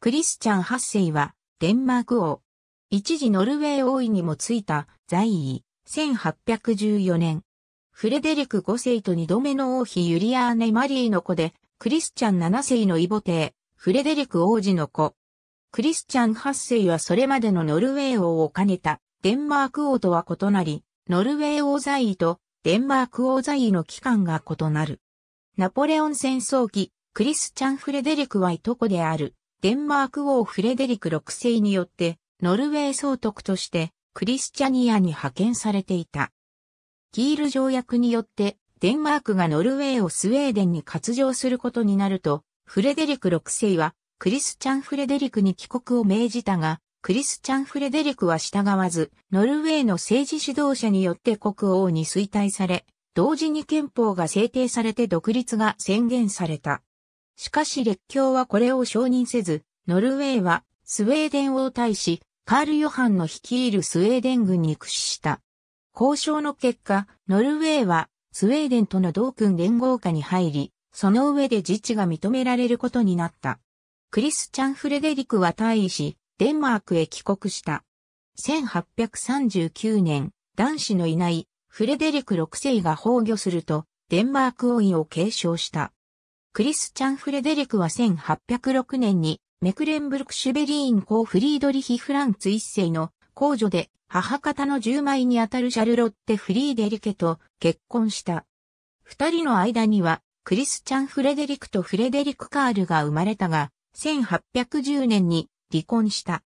クリスチャン8世は、デンマーク王。一時ノルウェー王位にもついた在位、1814年。フレデリク5世と二度目の王妃ユリアーネ・マリーの子で、クリスチャン7世の異母帝、フレデリク王子の子。クリスチャン8世はそれまでのノルウェー王を兼ねたデンマーク王とは異なり、ノルウェー王在位とデンマーク王在位の期間が異なる。ナポレオン戦争期、クリスチャン・フレデリクはいとこであるデンマーク王フレデリク6世によって、ノルウェー総督としてクリスチャニアに派遣されていた。キール条約によって、デンマークがノルウェーをスウェーデンに割譲することになると、フレデリク6世はクリスチャン・フレデリクに帰国を命じたが、クリスチャン・フレデリクは従わず、ノルウェーの政治指導者によって国王に衰退され、同時に憲法が制定されて独立が宣言された。しかし列強はこれを承認せず、ノルウェーはスウェーデン王大使、カール・ヨハンの率いるスウェーデン軍に駆使した。交渉の結果、ノルウェーはスウェーデンとの同君連合下に入り、その上で自治が認められることになった。クリスチャン・フレデリクは退位し、デンマークへ帰国した。1839年、男子のいないフレデリク6世が崩御すると、デンマーク王位を継承した。クリスチャン・フレデリクは1806年にメクレンブルク・シュベリーン公フリードリヒ・フランツ一世の公女で母方の10枚にあたるシャルロッテ・フリーデリケと結婚した。二人の間にはクリスチャン・フレデリクとフレデリク・カールが生まれたが、1810年に離婚した。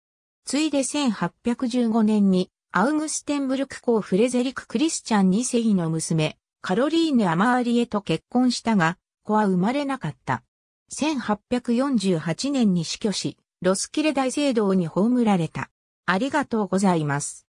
ついで1815年にアウグステンブルク公フレゼリク・クリスチャン2世の娘、カロリーヌ・アマーリエと結婚したが、子は生まれなかった。1848年に死去し、ロスキレ大聖堂に葬られた。ありがとうございます。